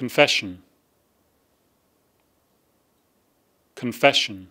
confession, confession.